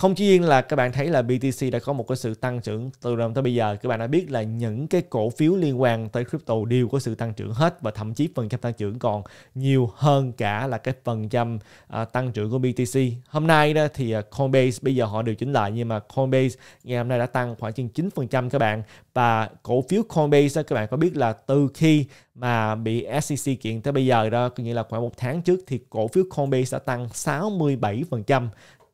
không chỉ riêng là các bạn thấy là BTC đã có một cái sự tăng trưởng từ đầu tới bây giờ các bạn đã biết là những cái cổ phiếu liên quan tới crypto đều có sự tăng trưởng hết và thậm chí phần trăm tăng trưởng còn nhiều hơn cả là cái phần trăm à, tăng trưởng của BTC hôm nay đó thì à, Coinbase bây giờ họ điều chỉnh lại nhưng mà Coinbase ngày hôm nay đã tăng khoảng chừng 9% các bạn và cổ phiếu Coinbase đó, các bạn có biết là từ khi mà bị SEC kiện tới bây giờ đó có nghĩa là khoảng một tháng trước thì cổ phiếu Coinbase đã tăng 67%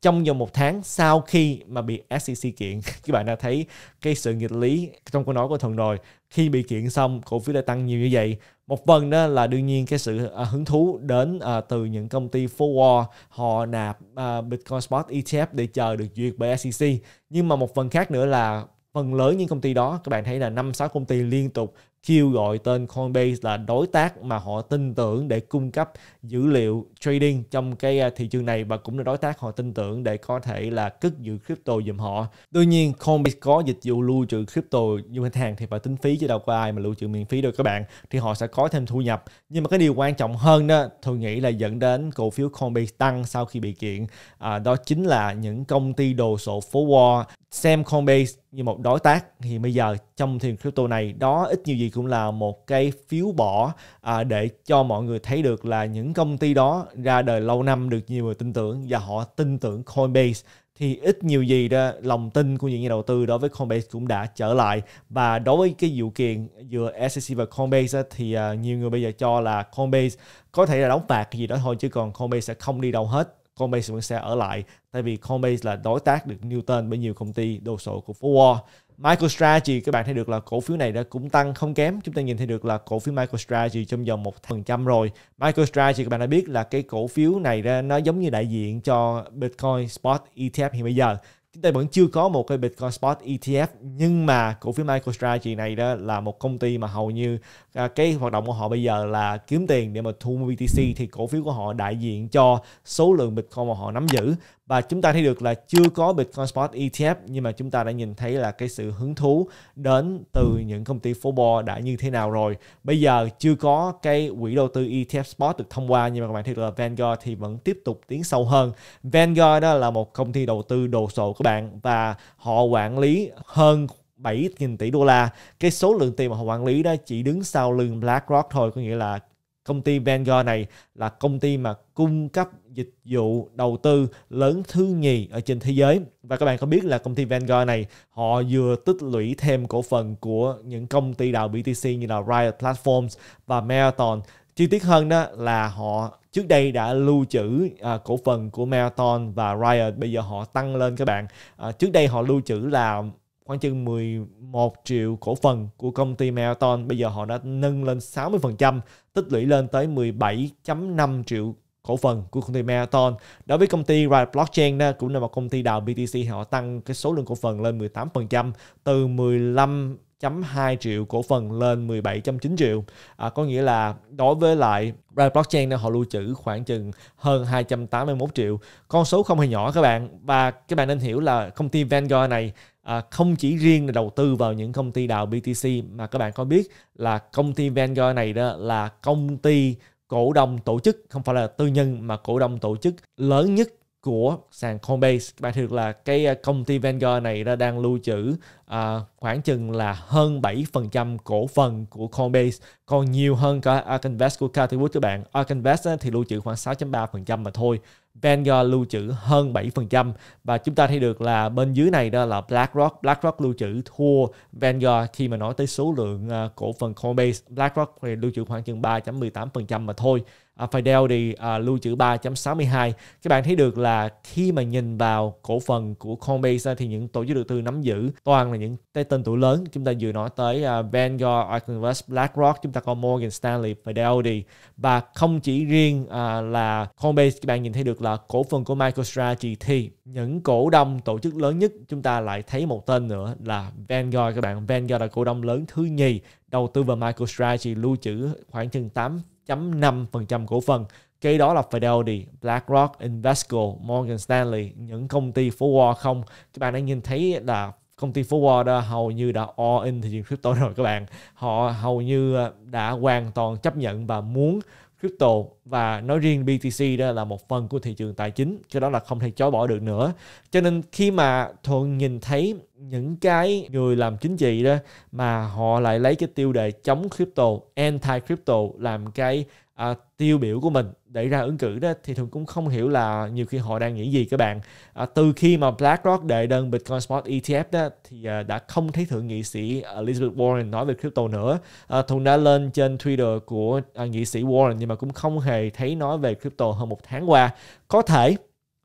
trong vòng một tháng sau khi mà bị SEC kiện các bạn đã thấy cái sự nghịch lý trong câu nói của thần rồi khi bị kiện xong cổ phiếu lại tăng nhiều như vậy một phần đó là đương nhiên cái sự à, hứng thú đến à, từ những công ty forward họ nạp à, Bitcoin Spot ETF để chờ được duyệt bởi SEC nhưng mà một phần khác nữa là phần lớn những công ty đó các bạn thấy là năm sáu công ty liên tục kêu gọi tên Coinbase là đối tác mà họ tin tưởng để cung cấp dữ liệu trading trong cái à, thị trường này và cũng là đối tác họ tin tưởng để có thể là cất giữ crypto giùm họ. Tuy nhiên Coinbase có dịch vụ lưu trữ crypto như khách hàng thì phải tính phí chứ đâu có ai mà lưu trữ miễn phí được các bạn thì họ sẽ có thêm thu nhập. Nhưng mà cái điều quan trọng hơn đó tôi nghĩ là dẫn đến cổ phiếu Coinbase tăng sau khi bị kiện à, đó chính là những công ty đồ sộ phố Wall xem Coinbase như một đối tác thì bây giờ trong thị trường crypto này đó ít nhiều gì cũng là một cái phiếu bỏ à, để cho mọi người thấy được là những công ty đó ra đời lâu năm được nhiều người tin tưởng và họ tin tưởng Coinbase thì ít nhiều gì đó lòng tin của những nhà đầu tư đối với Coinbase cũng đã trở lại và đối với cái vụ kiện giữa SEC và Coinbase thì à, nhiều người bây giờ cho là Coinbase có thể là đóng phạt gì đó thôi chứ còn Coinbase sẽ không đi đâu hết Coinbase vẫn sẽ ở lại tại vì Coinbase là đối tác được Newton bởi nhiều công ty đồ sộ của Forward MicroStrategy các bạn thấy được là cổ phiếu này đã cũng tăng không kém chúng ta nhìn thấy được là cổ phiếu MicroStrategy trong vòng một phần trăm rồi MicroStrategy các bạn đã biết là cái cổ phiếu này ra nó giống như đại diện cho Bitcoin Spot ETF hiện bây giờ chúng ta vẫn chưa có một cái Bitcoin Spot ETF nhưng mà cổ phiếu MicroStrategy này đó là một công ty mà hầu như à, cái hoạt động của họ bây giờ là kiếm tiền để mà thu BTC thì cổ phiếu của họ đại diện cho số lượng Bitcoin mà họ nắm giữ và chúng ta thấy được là chưa có Bitcoin Spot ETF nhưng mà chúng ta đã nhìn thấy là cái sự hứng thú đến từ những công ty phố bò đã như thế nào rồi bây giờ chưa có cái quỹ đầu tư ETF Spot được thông qua nhưng mà các bạn thấy được là Vanguard thì vẫn tiếp tục tiến sâu hơn Vanguard đó là một công ty đầu tư đồ sộ các bạn và họ quản lý hơn 7.000 tỷ đô la cái số lượng tiền mà họ quản lý đó chỉ đứng sau lưng BlackRock thôi có nghĩa là Công ty Vanguard này là công ty mà cung cấp dịch vụ đầu tư lớn thứ nhì ở trên thế giới. Và các bạn có biết là công ty Vanguard này họ vừa tích lũy thêm cổ phần của những công ty đào BTC như là Riot Platforms và Marathon. Chi tiết hơn đó là họ trước đây đã lưu trữ à, cổ phần của Marathon và Riot bây giờ họ tăng lên các bạn. À, trước đây họ lưu trữ là khoảng chừng 11 triệu cổ phần của công ty Marathon. Bây giờ họ đã nâng lên 60%, tích lũy lên tới 17.5 triệu cổ phần của công ty Marathon. Đối với công ty Riot Blockchain đó, cũng là một công ty đào BTC họ tăng cái số lượng cổ phần lên 18% từ 15 7.2 triệu cổ phần lên 17.9 triệu à, có nghĩa là đối với lại Red Blockchain họ lưu trữ khoảng chừng hơn 281 triệu con số không hề nhỏ các bạn và các bạn nên hiểu là công ty Vanguard này à, không chỉ riêng đầu tư vào những công ty đào BTC mà các bạn có biết là công ty Vanguard này đó là công ty cổ đông tổ chức không phải là tư nhân mà cổ đông tổ chức lớn nhất của sàn Coinbase. Bạn thực là cái à, công ty Vanguard này đã đang lưu trữ à, khoảng chừng là hơn 7% cổ phần của Coinbase, còn nhiều hơn cả Ark Invest của Cathy Wood các bạn. Ark Invest thì lưu trữ khoảng 6.3% mà thôi. Vanguard lưu trữ hơn 7% và chúng ta thấy được là bên dưới này đó là BlackRock, BlackRock lưu trữ thua Vanguard khi mà nói tới số lượng à, cổ phần Coinbase, BlackRock thì lưu trữ khoảng chừng 3.18% mà thôi. À, Fidelity à, lưu trữ 3.62 các bạn thấy được là khi mà nhìn vào cổ phần của Coinbase thì những tổ chức đầu tư nắm giữ toàn là những tên tên tuổi lớn chúng ta vừa nói tới à, Vanguard, Ark Invest, BlackRock chúng ta có Morgan Stanley, Fidelity và không chỉ riêng à, là Coinbase các bạn nhìn thấy được là cổ phần của MicroStrategy thì những cổ đông tổ chức lớn nhất chúng ta lại thấy một tên nữa là Vanguard các bạn Vanguard là cổ đông lớn thứ nhì đầu tư vào MicroStrategy lưu trữ khoảng chừng 8 9.5% cổ phần. Kế đó là Fidelity, BlackRock, Invesco, Morgan Stanley, những công ty phố Wall không. Các bạn đã nhìn thấy là công ty phố Wall đó hầu như đã all in thị trường crypto rồi các bạn. Họ hầu như đã hoàn toàn chấp nhận và muốn crypto và nói riêng BTC đó là một phần của thị trường tài chính cái đó là không thể chối bỏ được nữa cho nên khi mà thuận nhìn thấy những cái người làm chính trị đó mà họ lại lấy cái tiêu đề chống crypto anti crypto làm cái à, tiêu biểu của mình để ra ứng cử đó thì thường cũng không hiểu là nhiều khi họ đang nghĩ gì các bạn à, từ khi mà BlackRock đệ đơn Bitcoin Spot ETF đó thì à, đã không thấy thượng nghị sĩ Elizabeth Warren nói về crypto nữa à, thường đã lên trên Twitter của à, nghị sĩ Warren nhưng mà cũng không hề thấy nói về crypto hơn một tháng qua có thể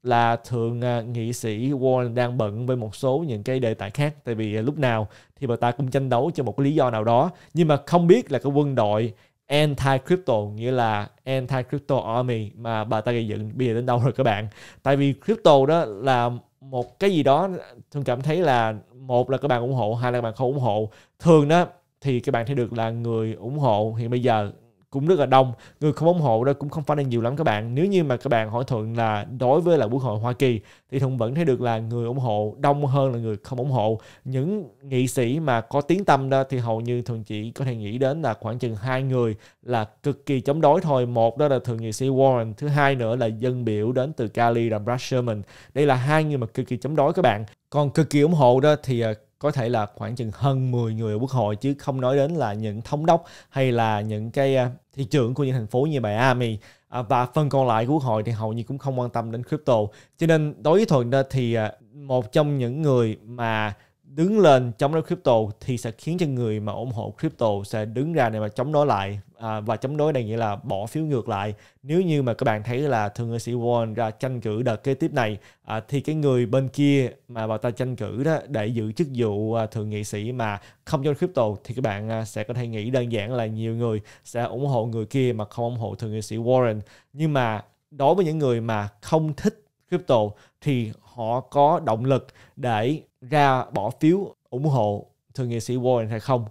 là thượng à, nghị sĩ Warren đang bận với một số những cái đề tài khác tại vì à, lúc nào thì bà ta cũng tranh đấu cho một cái lý do nào đó nhưng mà không biết là cái quân đội anti crypto nghĩa là anti crypto army mà bà ta gây dựng bây giờ đến đâu rồi các bạn tại vì crypto đó là một cái gì đó thường cảm thấy là một là các bạn ủng hộ hai là các bạn không ủng hộ thường đó thì các bạn thấy được là người ủng hộ hiện bây giờ cũng rất là đông người không ủng hộ đó cũng không phải là nhiều lắm các bạn nếu như mà các bạn hỏi thuận là đối với là quốc hội hoa kỳ thì thuận vẫn thấy được là người ủng hộ đông hơn là người không ủng hộ những nghị sĩ mà có tiếng tâm đó thì hầu như thường chỉ có thể nghĩ đến là khoảng chừng hai người là cực kỳ chống đối thôi một đó là thượng nghị sĩ warren thứ hai nữa là dân biểu đến từ cali là brad sherman đây là hai người mà cực kỳ chống đối các bạn còn cực kỳ ủng hộ đó thì à, có thể là khoảng chừng hơn 10 người ở quốc hội chứ không nói đến là những thống đốc hay là những cái à, thị trưởng của những thành phố như Miami à, và phần còn lại của quốc hội thì hầu như cũng không quan tâm đến crypto cho nên đối với thuận đó thì à, một trong những người mà đứng lên chống đối crypto thì sẽ khiến cho người mà ủng hộ crypto sẽ đứng ra để mà chống đối lại à, và chống đối đây nghĩa là bỏ phiếu ngược lại nếu như mà các bạn thấy là thượng nghị sĩ Warren ra tranh cử đợt kế tiếp này à, thì cái người bên kia mà vào ta tranh cử đó để giữ chức vụ à, thượng nghị sĩ mà không cho crypto thì các bạn à, sẽ có thể nghĩ đơn giản là nhiều người sẽ ủng hộ người kia mà không ủng hộ thượng nghị sĩ Warren nhưng mà đối với những người mà không thích crypto thì họ có động lực để ra bỏ phiếu ủng hộ thượng nghị sĩ Warren hay không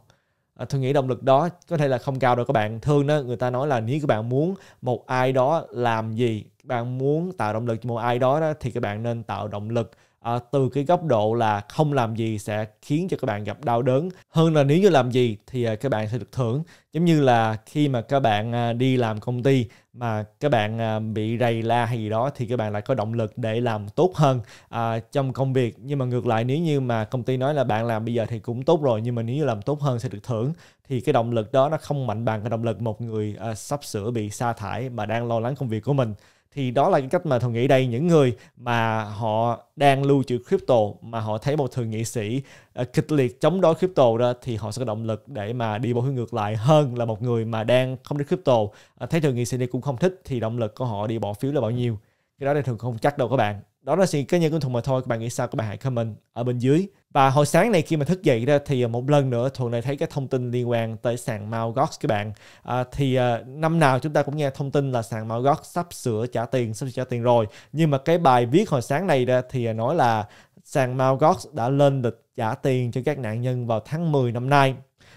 Ờ, tôi nghĩ động lực đó có thể là không cao đâu các bạn thương đó người ta nói là nếu các bạn muốn một ai đó làm gì bạn muốn tạo động lực cho một ai đó, đó thì các bạn nên tạo động lực à, từ cái góc độ là không làm gì sẽ khiến cho các bạn gặp đau đớn hơn là nếu như làm gì thì à, các bạn sẽ được thưởng giống như là khi mà các bạn à, đi làm công ty mà các bạn à, bị rầy la hay gì đó thì các bạn lại có động lực để làm tốt hơn à, trong công việc nhưng mà ngược lại nếu như mà công ty nói là bạn làm bây giờ thì cũng tốt rồi nhưng mà nếu như làm tốt hơn sẽ được thưởng thì cái động lực đó nó không mạnh bằng cái động lực một người à, sắp sửa bị sa thải mà đang lo lắng công việc của mình thì đó là cái cách mà thường nghĩ đây những người mà họ đang lưu trữ crypto mà họ thấy một thường nghị sĩ uh, kịch liệt chống đối crypto đó thì họ sẽ có động lực để mà đi bỏ hướng ngược lại hơn là một người mà đang không thích crypto uh, thấy thường nghị sĩ này cũng không thích thì động lực của họ đi bỏ phiếu là bao nhiêu cái đó thì thường không chắc đâu các bạn đó là sự cá nhân của thuận mà thôi các bạn nghĩ sao các bạn hãy comment ở bên dưới và hồi sáng này khi mà thức dậy ra thì à, một lần nữa thuận lại thấy cái thông tin liên quan tới sàn Mt. Gox các bạn à, thì à, năm nào chúng ta cũng nghe thông tin là sàn Mt. Gox sắp sửa trả tiền sắp sửa trả tiền rồi nhưng mà cái bài viết hồi sáng này ra thì à, nói là sàn Mt. Gox đã lên lịch trả tiền cho các nạn nhân vào tháng 10 năm nay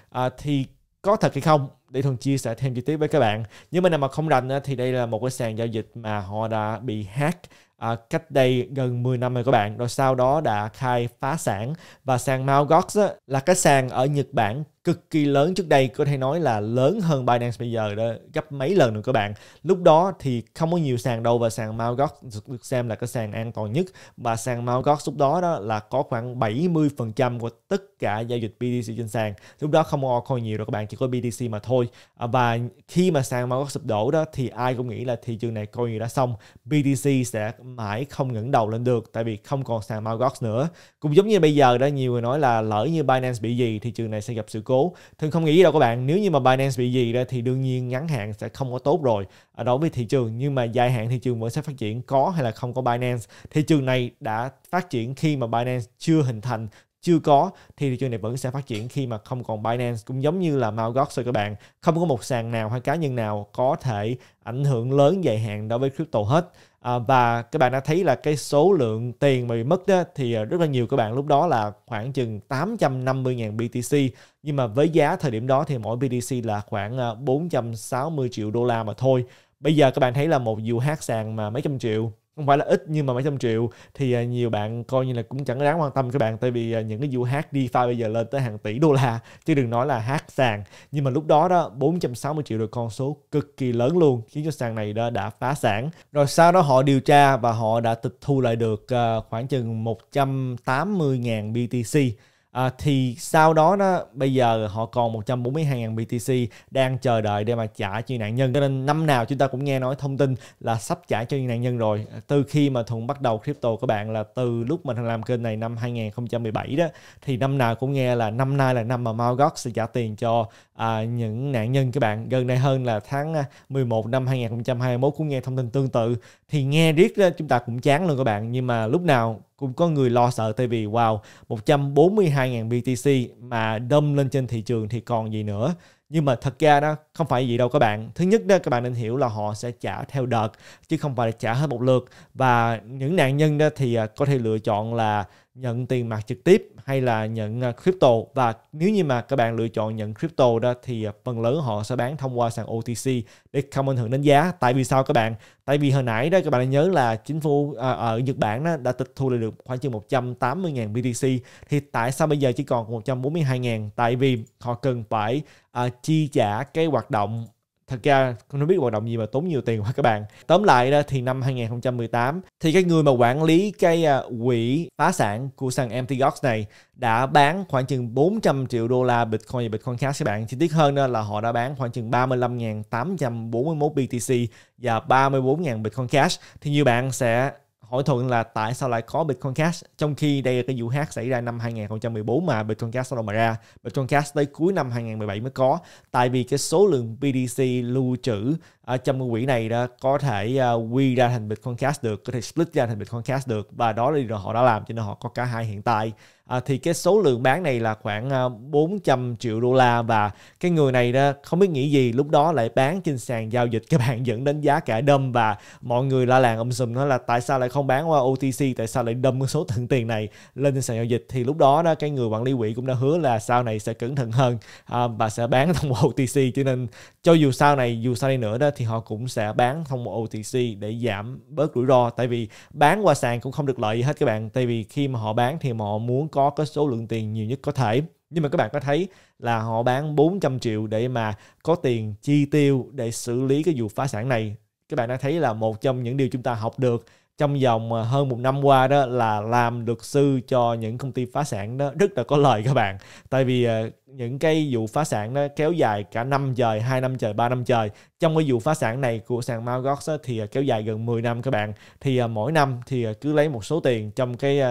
à, thì có thật hay không để thường chia sẻ thêm chi tiết với các bạn. nhưng mà nào mà không rành thì đây là một cái sàn giao dịch mà họ đã bị hack à, cách đây gần 10 năm rồi các bạn rồi sau đó đã khai phá sản và sàn Mt. Gox là cái sàn ở Nhật Bản cực kỳ lớn trước đây có thể nói là lớn hơn Binance bây giờ đó gấp mấy lần nữa các bạn lúc đó thì không có nhiều sàn đâu và sàn Mt. được xem là cái sàn an toàn nhất và sàn Mt. lúc đó đó là có khoảng 70% của tất cả giao dịch BTC trên sàn lúc đó không có coi nhiều đâu các bạn chỉ có BTC mà thôi à, và khi mà sàn Mt. sụp đổ đó thì ai cũng nghĩ là thị trường này coi như đã xong BTC sẽ mãi không ngẩng đầu lên được tại vì không còn sàn Mt. nữa cũng giống như bây giờ đó nhiều người nói là lỡ như Binance bị gì thị trường này sẽ gặp sự cố cố thường không nghĩ đâu các bạn nếu như mà Binance bị gì ra thì đương nhiên ngắn hạn sẽ không có tốt rồi ở à, đối với thị trường nhưng mà dài hạn thị trường vẫn sẽ phát triển có hay là không có Binance thị trường này đã phát triển khi mà Binance chưa hình thành chưa có thì thị trường này vẫn sẽ phát triển khi mà không còn Binance cũng giống như là Mt. Gox rồi các bạn không có một sàn nào hay cá nhân nào có thể ảnh hưởng lớn dài hạn đối với crypto hết à, và các bạn đã thấy là cái số lượng tiền mà bị mất đó thì à, rất là nhiều các bạn lúc đó là khoảng chừng 850.000 BTC nhưng mà với giá thời điểm đó thì mỗi BTC là khoảng 460 à, triệu đô la mà thôi bây giờ các bạn thấy là một UH sàn mà mấy trăm triệu không phải là ít nhưng mà mấy trăm triệu thì à, nhiều bạn coi như là cũng chẳng đáng quan tâm các bạn tại vì à, những cái vụ hack DeFi bây giờ lên tới hàng tỷ đô la chứ đừng nói là hát sàn nhưng mà lúc đó đó 460 triệu được con số cực kỳ lớn luôn khiến cho sàn này đó đã phá sản rồi sau đó họ điều tra và họ đã tịch thu lại được à, khoảng chừng 180.000 BTC À, thì sau đó đó bây giờ họ còn 142.000 BTC đang chờ đợi để mà trả cho nạn nhân cho nên năm nào chúng ta cũng nghe nói thông tin là sắp trả cho nạn nhân rồi từ khi mà Thuận bắt đầu crypto các bạn là từ lúc mình làm kênh này năm 2017 đó thì năm nào cũng nghe là năm nay là năm mà Malgox sẽ trả tiền cho à, những nạn nhân các bạn gần đây hơn là tháng 11 à, năm 2021 cũng nghe thông tin tương tự thì nghe riết đó, chúng ta cũng chán luôn các bạn nhưng mà lúc nào cũng có người lo sợ tại vì wow 142.000 BTC mà đâm lên trên thị trường thì còn gì nữa nhưng mà thật ra đó không phải gì đâu các bạn thứ nhất đó các bạn nên hiểu là họ sẽ trả theo đợt chứ không phải là trả hết một lượt và những nạn nhân đó thì à, có thể lựa chọn là nhận tiền mặt trực tiếp hay là nhận à, crypto và nếu như mà các bạn lựa chọn nhận crypto đó thì à, phần lớn họ sẽ bán thông qua sàn OTC để không ảnh hưởng đến giá tại vì sao các bạn tại vì hồi nãy đó các bạn nhớ là chính phủ à, ở Nhật Bản đó đã tịch thu lại được khoảng chừng 180.000 BTC thì tại sao bây giờ chỉ còn 142.000 tại vì họ cần phải à, chi trả cái hoạt động thật ra không biết hoạt động gì mà tốn nhiều tiền quá các bạn tóm lại đó thì năm 2018 thì cái người mà quản lý cái à, quỹ phá sản của sàn Empty Gox này đã bán khoảng chừng 400 triệu đô la Bitcoin và Bitcoin khác các bạn. Chi tiết hơn đó là họ đã bán khoảng chừng 35.841 BTC và 34.000 Bitcoin Cash. Thì nhiều bạn sẽ hỏi thuận là tại sao lại có Bitcoin Cash trong khi đây là cái vụ hack xảy ra năm 2014 mà Bitcoin Cash đâu mà ra Bitcoin Cash tới cuối năm 2017 mới có tại vì cái số lượng BTC lưu trữ ở trong quỹ này đó có thể uh, quy ra thành Bitcoin Cash được có thể split ra thành Bitcoin Cash được và đó là điều họ đã làm cho nên họ có cả hai hiện tại à, thì cái số lượng bán này là khoảng 400 à, triệu đô la và cái người này đó không biết nghĩ gì lúc đó lại bán trên sàn giao dịch các bạn dẫn đến giá cả đâm và mọi người la làng âm um sùm nói là tại sao lại không bán qua OTC tại sao lại đâm số thượng tiền này lên trên sàn giao dịch thì lúc đó đó cái người quản lý quỹ cũng đã hứa là sau này sẽ cẩn thận hơn à, và sẽ bán thông qua OTC cho nên cho dù sau này dù sau đây nữa đó thì họ cũng sẽ bán thông qua OTC để giảm bớt rủi ro tại vì bán qua sàn cũng không được lợi gì hết các bạn tại vì khi mà họ bán thì họ muốn có có cái số lượng tiền nhiều nhất có thể nhưng mà các bạn có thấy là họ bán 400 triệu để mà có tiền chi tiêu để xử lý cái vụ phá sản này các bạn đã thấy là một trong những điều chúng ta học được trong vòng ờ, hơn một năm qua đó là làm luật sư cho những công ty phá sản đó rất là có lời các bạn tại vì ờ, những cái vụ phá sản đó kéo dài cả năm trời hai năm trời ba năm trời trong cái vụ phá sản này của sàn Malgox thì ờ, kéo dài gần 10 năm các bạn thì mỗi năm thì cứ lấy một số tiền trong cái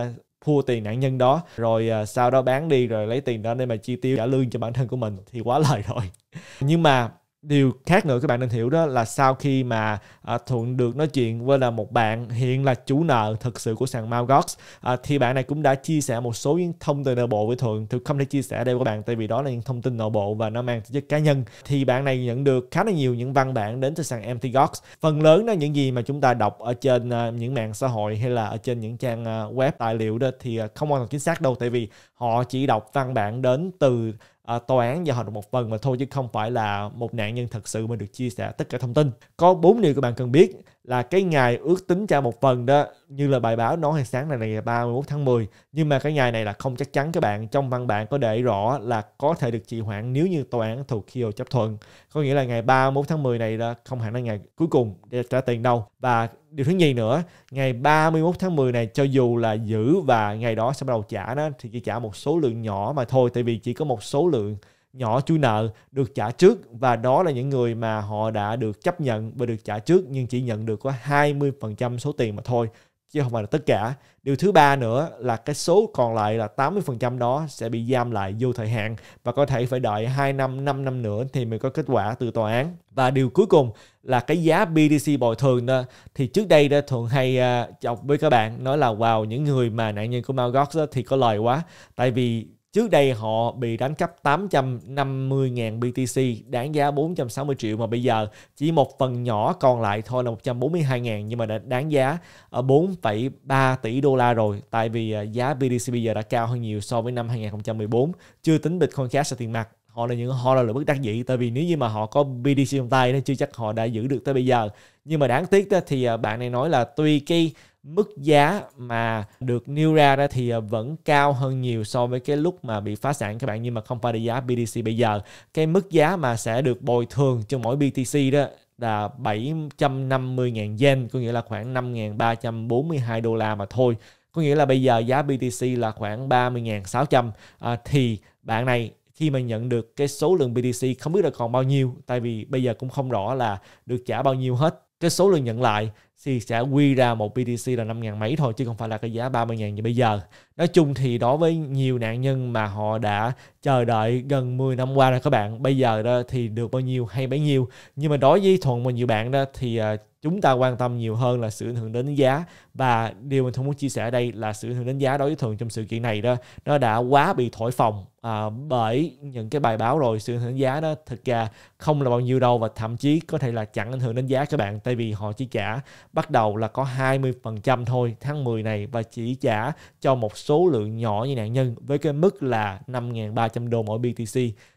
thua tiền nạn nhân đó rồi à, sau đó bán đi rồi lấy tiền đó để mà chi tiêu trả lương cho bản thân của mình thì quá lời rồi nhưng mà điều khác nữa các bạn nên hiểu đó là sau khi mà à, thuận được nói chuyện với là một bạn hiện là chủ nợ thực sự của sàn Malgox à, thì bạn này cũng đã chia sẻ một số những thông tin nội bộ với thuận thì không thể chia sẻ đây với các bạn tại vì đó là những thông tin nội bộ và nó mang tính chất cá nhân thì bạn này nhận được khá là nhiều những văn bản đến từ sàn MTGox phần lớn là những gì mà chúng ta đọc ở trên à, những mạng xã hội hay là ở trên những trang à, web tài liệu đó thì à, không hoàn toàn chính xác đâu tại vì họ chỉ đọc văn bản đến từ à, tòa án và họ được một phần mà thôi chứ không phải là một nạn nhân thật sự mà được chia sẻ tất cả thông tin có bốn điều các bạn cần biết là cái ngày ước tính trả một phần đó như là bài báo nói hồi sáng này là ngày 31 tháng 10 nhưng mà cái ngày này là không chắc chắn các bạn trong văn bản có để rõ là có thể được trì hoãn nếu như tòa án thuộc Kyoto chấp thuận có nghĩa là ngày 31 tháng 10 này là không hẳn là ngày cuối cùng để trả tiền đâu và điều thứ nhì nữa ngày 31 tháng 10 này cho dù là giữ và ngày đó sẽ bắt đầu trả nó thì chỉ trả một số lượng nhỏ mà thôi tại vì chỉ có một số lượng nhỏ chui nợ được trả trước và đó là những người mà họ đã được chấp nhận và được trả trước nhưng chỉ nhận được có 20% số tiền mà thôi chứ không phải là tất cả. Điều thứ ba nữa là cái số còn lại là 80% đó sẽ bị giam lại vô thời hạn và có thể phải đợi 2 năm, 5 năm nữa thì mới có kết quả từ tòa án. Và điều cuối cùng là cái giá BTC bồi thường đó thì trước đây đó thường hay à, chọc với các bạn nói là wow những người mà nạn nhân của Malgox thì có lời quá tại vì Trước đây họ bị đánh cắp 850.000 BTC đáng giá 460 triệu mà bây giờ chỉ một phần nhỏ còn lại thôi là 142.000 nhưng mà đã đáng giá 4,3 ờ, tỷ đô la rồi tại vì ờ, giá BTC bây giờ đã cao hơn nhiều so với năm 2014 chưa tính Bitcoin Cash là tiền mặt họ là những họ là lựa bất đắc dĩ tại vì nếu như mà họ có BTC trong tay nên chưa chắc họ đã giữ được tới bây giờ nhưng mà đáng tiếc đó, thì ờ, bạn này nói là tuy cái mức giá mà được nêu ra đó thì à, vẫn cao hơn nhiều so với cái lúc mà bị phá sản các bạn nhưng mà không phải là giá BTC bây giờ cái mức giá mà sẽ được bồi thường cho mỗi BTC đó là 750.000 yen có nghĩa là khoảng 5.342 đô la mà thôi có nghĩa là bây giờ giá BTC là khoảng 30.600 à, thì bạn này khi mà nhận được cái số lượng BTC không biết là còn bao nhiêu tại vì bây giờ cũng không rõ là được trả bao nhiêu hết cái số lượng nhận lại thì sẽ quy ra một BTC là 5 ngàn mấy thôi chứ không phải là cái giá 30 ngàn như bây giờ Nói chung thì đối với nhiều nạn nhân mà họ đã chờ đợi gần 10 năm qua rồi các bạn, bây giờ đó thì được bao nhiêu hay bấy nhiêu. Nhưng mà đối với Thuận và nhiều bạn đó thì à, chúng ta quan tâm nhiều hơn là sự ảnh hưởng đến giá và điều mình không muốn chia sẻ ở đây là sự ảnh hưởng đến giá đối với Thuận trong sự kiện này đó nó đã quá bị thổi phồng à, bởi những cái bài báo rồi sự ảnh hưởng giá đó thực ra không là bao nhiêu đâu và thậm chí có thể là chẳng ảnh hưởng đến giá các bạn tại vì họ chỉ trả bắt đầu là có 20% thôi tháng 10 này và chỉ trả cho một số số lượng nhỏ như nạn nhân với cái mức là 5.300 đô mỗi BTC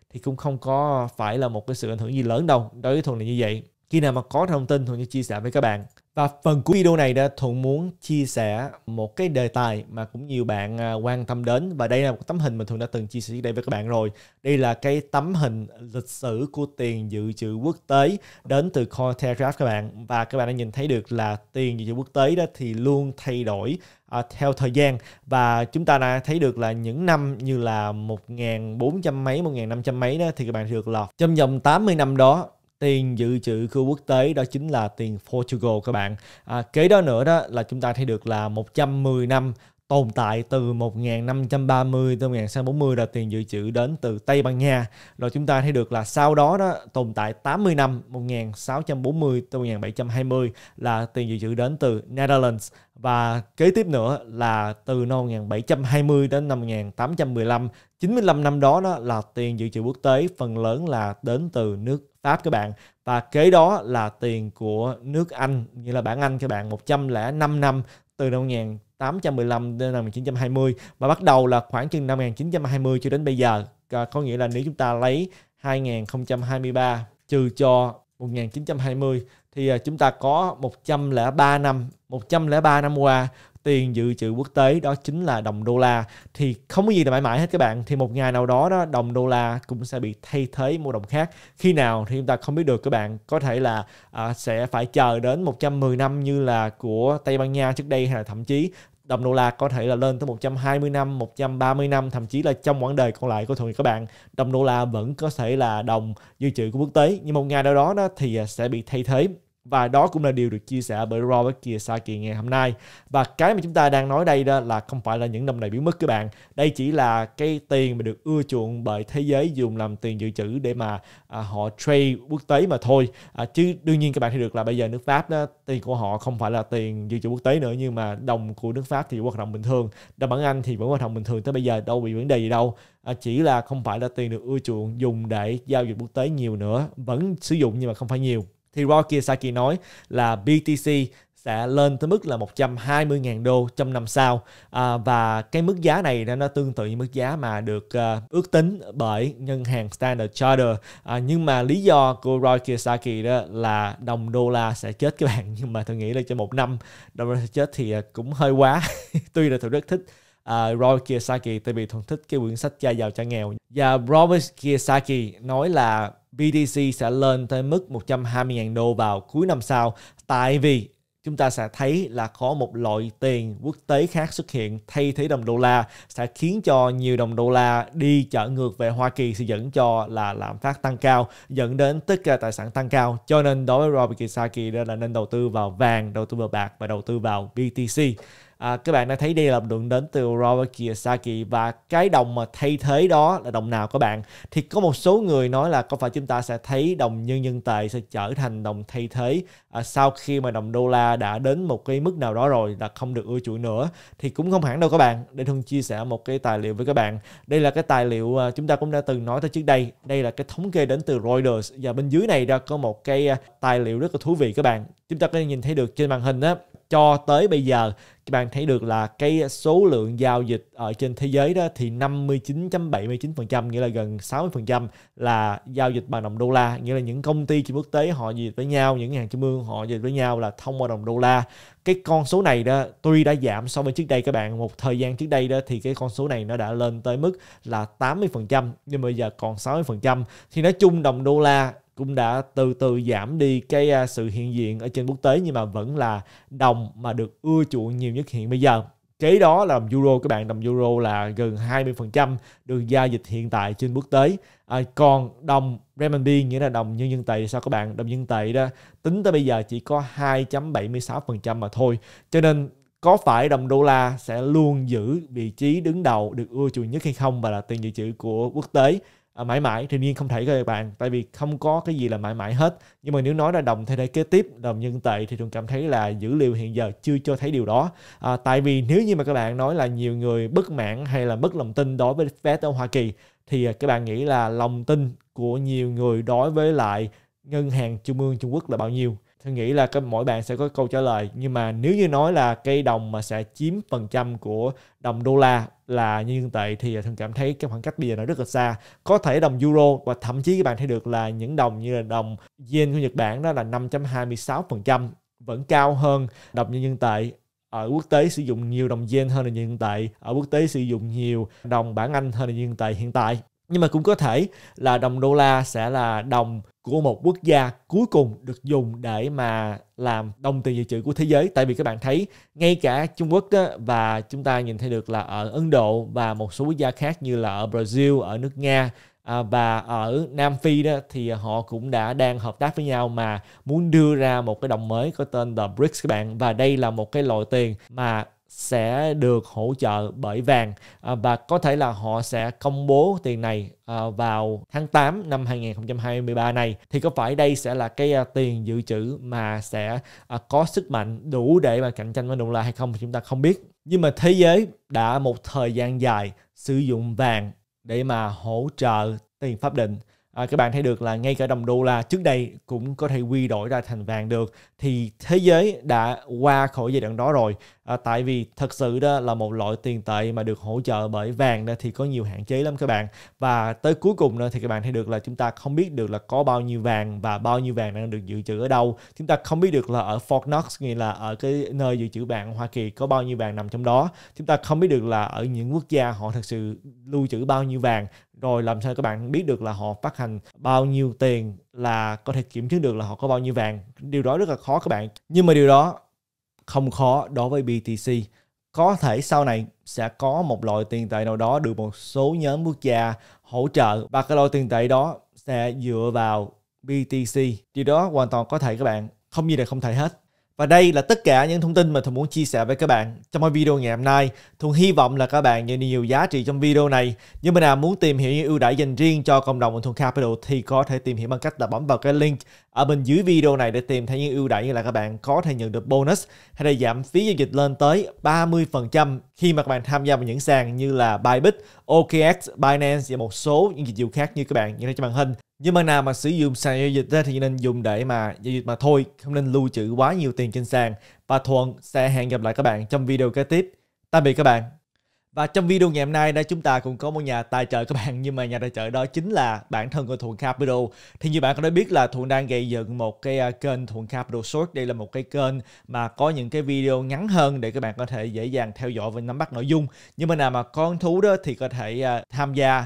thì cũng không có phải là một cái sự ảnh hưởng gì lớn đâu đối với Thuận là như vậy khi nào mà có thông tin Thuận sẽ chia sẻ với các bạn và phần cuối video này đã Thuận muốn chia sẻ một cái đề tài mà cũng nhiều bạn à, quan tâm đến và đây là một tấm hình mà Thuận đã từng chia sẻ đây với các bạn rồi. Đây là cái tấm hình lịch sử của tiền dự trữ quốc tế đến từ Cointelegraph các bạn và các bạn đã nhìn thấy được là tiền dự trữ quốc tế đó thì luôn thay đổi à, theo thời gian và chúng ta đã thấy được là những năm như là 1400 mấy 1500 mấy đó thì các bạn được là trong vòng 80 năm đó tiền dự trữ khu quốc tế đó chính là tiền Portugal các bạn à, kế đó nữa đó là chúng ta thấy được là 110 năm tồn tại từ 1530 tới 1640 là tiền dự trữ đến từ Tây Ban Nha. Rồi chúng ta thấy được là sau đó đó tồn tại 80 năm 1640 tới 1720 là tiền dự trữ đến từ Netherlands và kế tiếp nữa là từ năm 1720 đến năm 1815 95 năm đó đó là tiền dự trữ quốc tế phần lớn là đến từ nước Pháp các bạn và kế đó là tiền của nước Anh như là bản Anh các bạn 105 năm từ năm 1815 đến năm 1920 và bắt đầu là khoảng chừng năm 1920 cho đến bây giờ có nghĩa là nếu chúng ta lấy 2023 trừ cho 1920 thì à, chúng ta có 103 năm 103 năm qua tiền dự trữ quốc tế đó chính là đồng đô la thì không có gì là mãi mãi hết các bạn thì một ngày nào đó đó đồng đô la cũng sẽ bị thay thế một đồng khác khi nào thì chúng ta không biết được các bạn có thể là à, sẽ phải chờ đến 110 năm như là của Tây Ban Nha trước đây hay là thậm chí đồng đô la có thể là lên tới 120 năm, 130 năm, thậm chí là trong quãng đời còn lại của thường các bạn, đồng đô la vẫn có thể là đồng dự trữ của quốc tế, nhưng một ngày nào đó, đó thì à, sẽ bị thay thế và đó cũng là điều được chia sẻ bởi Robert Kiyosaki ngày hôm nay và cái mà chúng ta đang nói đây đó là không phải là những đồng này biến mất các bạn đây chỉ là cái tiền mà được ưa chuộng bởi thế giới dùng làm tiền dự trữ để mà à, họ trade quốc tế mà thôi à, chứ đương nhiên các bạn thấy được là bây giờ nước Pháp đó, tiền của họ không phải là tiền dự trữ quốc tế nữa nhưng mà đồng của nước Pháp thì hoạt động bình thường đồng bảng Anh thì vẫn hoạt động bình thường tới bây giờ đâu bị vấn đề gì đâu à, chỉ là không phải là tiền được ưa chuộng dùng để giao dịch quốc tế nhiều nữa vẫn sử dụng nhưng mà không phải nhiều thì Roy Kiyosaki nói là BTC sẽ lên tới mức là 120.000 đô trong năm sau à, và cái mức giá này nó tương tự như mức giá mà được uh, ước tính bởi ngân hàng Standard Charter à, nhưng mà lý do của Roy Kiyosaki đó là đồng đô la sẽ chết các bạn nhưng mà tôi nghĩ là cho một năm đồng đô la sẽ chết thì à, cũng hơi quá tuy là tôi rất thích uh, à, Roy Kiyosaki tại vì tôi thích cái quyển sách cha giàu cha nghèo và Robert Kiyosaki nói là BTC sẽ lên tới mức 120.000 đô vào cuối năm sau tại vì chúng ta sẽ thấy là có một loại tiền quốc tế khác xuất hiện thay thế đồng đô la sẽ khiến cho nhiều đồng đô la đi trở ngược về Hoa Kỳ sẽ dẫn cho là lạm phát tăng cao dẫn đến tất cả tài sản tăng cao cho nên đối với Robert Kiyosaki đó là nên đầu tư vào vàng đầu tư vào bạc và đầu tư vào BTC à, các bạn đã thấy đây là đường đến từ Robert Kiyosaki và cái đồng mà thay thế đó là đồng nào các bạn thì có một số người nói là có phải chúng ta sẽ thấy đồng nhân dân tệ sẽ trở thành đồng thay thế à, sau khi mà đồng đô la đã đến một cái mức nào đó rồi là không được ưa chuộng nữa thì cũng không hẳn đâu các bạn để thường chia sẻ một cái tài liệu với các bạn đây là cái tài liệu à, chúng ta cũng đã từng nói tới trước đây đây là cái thống kê đến từ Reuters và bên dưới này ra có một cái à, tài liệu rất là thú vị các bạn chúng ta có thể nhìn thấy được trên màn hình á cho tới bây giờ các bạn thấy được là cái số lượng giao dịch ở trên thế giới đó thì 59.79% nghĩa là gần 60% là giao dịch bằng đồng đô la nghĩa là những công ty trên quốc tế họ giao dịch với nhau những hàng trung ương họ giao dịch với nhau là thông qua đồng đô la cái con số này đó tuy đã giảm so với trước đây các bạn một thời gian trước đây đó thì cái con số này nó đã lên tới mức là 80% nhưng bây giờ còn 60% thì nói chung đồng đô la cũng đã từ từ giảm đi cái à, sự hiện diện ở trên quốc tế nhưng mà vẫn là đồng mà được ưa chuộng nhiều nhất hiện bây giờ kế đó là đồng euro các bạn đồng euro là gần 20% được giao dịch hiện tại trên quốc tế à, còn đồng renminbi nghĩa là đồng nhân dân tệ sao các bạn đồng nhân tệ đó tính tới bây giờ chỉ có 2.76% mà thôi cho nên có phải đồng đô la sẽ luôn giữ vị trí đứng đầu được ưa chuộng nhất hay không và là tiền dự trữ của quốc tế à, mãi mãi thì nhiên không thể các bạn tại vì không có cái gì là mãi mãi hết nhưng mà nếu nói là đồng thay thế kế tiếp đồng nhân tệ thì thường cảm thấy là dữ liệu hiện giờ chưa cho thấy điều đó à, tại vì nếu như mà các bạn nói là nhiều người bất mãn hay là mất lòng tin đối với vé ở Hoa Kỳ thì à, các bạn nghĩ là lòng tin của nhiều người đối với lại ngân hàng trung ương Trung Quốc là bao nhiêu tôi nghĩ là cái mỗi bạn sẽ có câu trả lời nhưng mà nếu như nói là cây đồng mà sẽ chiếm phần trăm của đồng đô la là nhân tệ thì à, thường cảm thấy cái khoảng cách bây giờ nó rất là xa có thể đồng euro và thậm chí các bạn thấy được là những đồng như là đồng yen của Nhật Bản đó là 5.26% vẫn cao hơn đồng nhân dân tệ ở quốc tế sử dụng nhiều đồng yen hơn là nhân tệ ở quốc tế sử dụng nhiều đồng bảng Anh hơn là nhân tệ hiện tại nhưng mà cũng có thể là đồng đô la sẽ là đồng của một quốc gia cuối cùng được dùng để mà làm đồng tiền dự trữ của thế giới tại vì các bạn thấy ngay cả Trung Quốc đó, và chúng ta nhìn thấy được là ở Ấn Độ và một số quốc gia khác như là ở Brazil ở nước Nga à, và ở Nam Phi đó thì họ cũng đã đang hợp tác với nhau mà muốn đưa ra một cái đồng mới có tên là BRICS các bạn và đây là một cái loại tiền mà sẽ được hỗ trợ bởi vàng à, và có thể là họ sẽ công bố tiền này à, vào tháng 8 năm 2023 này thì có phải đây sẽ là cái à, tiền dự trữ mà sẽ có sức mạnh đủ để mà cạnh tranh với đồng la hay không thì chúng ta không biết nhưng mà thế giới đã một thời gian dài sử dụng vàng để mà hỗ trợ tiền pháp định à, các bạn thấy được là ngay cả đồng đô la trước đây cũng có thể quy đổi ra thành vàng được thì thế giới đã qua khỏi giai đoạn đó rồi à, tại vì thật sự đó là một loại tiền tệ mà được hỗ trợ bởi vàng đó thì có nhiều hạn chế lắm các bạn và tới cuối cùng đó thì các bạn thấy được là chúng ta không biết được là có bao nhiêu vàng và bao nhiêu vàng đang được dự trữ ở đâu chúng ta không biết được là ở Fort Knox nghĩa là ở cái nơi dự trữ vàng Hoa Kỳ có bao nhiêu vàng nằm trong đó chúng ta không biết được là ở những quốc gia họ thật sự lưu trữ bao nhiêu vàng rồi làm sao các bạn biết được là họ phát hành bao nhiêu tiền là có thể kiểm chứng được là họ có bao nhiêu vàng điều đó rất là khó các bạn nhưng mà điều đó không khó đối với BTC có thể sau này sẽ có một loại tiền tệ nào đó được một số nhóm quốc gia hỗ trợ và cái loại tiền tệ đó sẽ dựa vào BTC điều đó hoàn toàn có thể các bạn không gì là không thể hết và đây là tất cả những thông tin mà Thuận muốn chia sẻ với các bạn trong cái video ngày hôm nay. Thuận hy vọng là các bạn nhận được nhiều giá trị trong video này. Nếu mà nào muốn tìm hiểu những ưu đãi dành riêng cho cộng đồng của Thuận Capital thì có thể tìm hiểu bằng cách là bấm vào cái link ở bên dưới video này để tìm thấy những ưu đãi như là các bạn có thể nhận được bonus hay là giảm phí giao dịch lên tới 30% khi mà các bạn tham gia vào những sàn như là Bybit, OKX, Binance và một số những dịch vụ khác như các bạn nhìn thấy trên màn hình nhưng mà nào mà sử dụng sàn giao dịch thì nên dùng để mà giao dịch mà thôi, không nên lưu trữ quá nhiều tiền trên sàn. Và Thuận sẽ hẹn gặp lại các bạn trong video kế tiếp. Tạm biệt các bạn. Và trong video ngày hôm nay đây chúng ta cũng có một nhà tài trợ các bạn nhưng mà nhà tài trợ đó chính là bản thân của Thuận Capital. Thì như bạn có đã biết là Thuận đang gây dựng một cái à, kênh Thuận Capital Short. Đây là một cái kênh mà có những cái video ngắn hơn để các bạn có thể dễ dàng theo dõi và nắm bắt nội dung. Nhưng mà nào mà con thú đó thì có thể à, tham gia